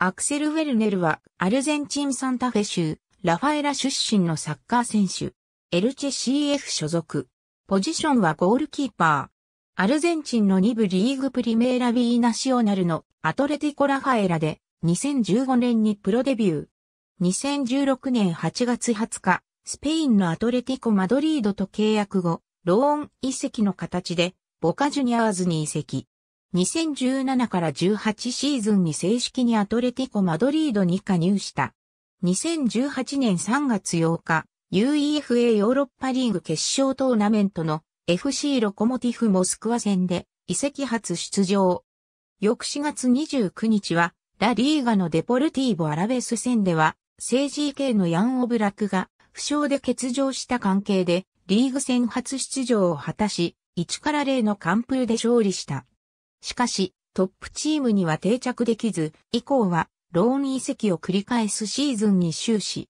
アクセル・ウェルネルはアルゼンチン・サンタフェ州、ラファエラ出身のサッカー選手。エルチェ CF 所属。ポジションはゴールキーパー。アルゼンチンの2部リーグプリメーラビーナシオナルのアトレティコ・ラファエラで2015年にプロデビュー。2016年8月20日、スペインのアトレティコ・マドリードと契約後、ローン移籍の形でボカジュニアーズに移籍。2017から18シーズンに正式にアトレティコ・マドリードに加入した。2018年3月8日、UEFA ヨーロッパリーグ決勝トーナメントの FC ロコモティフモスクワ戦で移籍初出場。翌4月29日は、ラリーガのデポルティーボ・アラベス戦では、政治系のヤン・オブラクが負傷で欠場した関係で、リーグ戦初出場を果たし、1から0の完封で勝利した。しかし、トップチームには定着できず、以降は、ローン移籍を繰り返すシーズンに終始。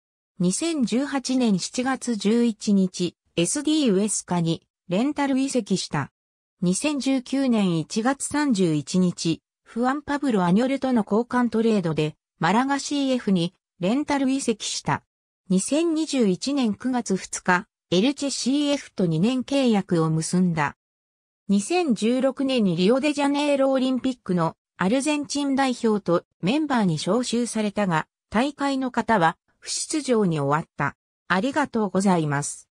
2018年7月11日、SD ウエスカに、レンタル移籍した。2019年1月31日、フアンパブロ・アニョレとの交換トレードで、マラガ CF に、レンタル移籍した。2021年9月2日、エルチェ CF と2年契約を結んだ。2016年にリオデジャネイロオリンピックのアルゼンチン代表とメンバーに招集されたが、大会の方は不出場に終わった。ありがとうございます。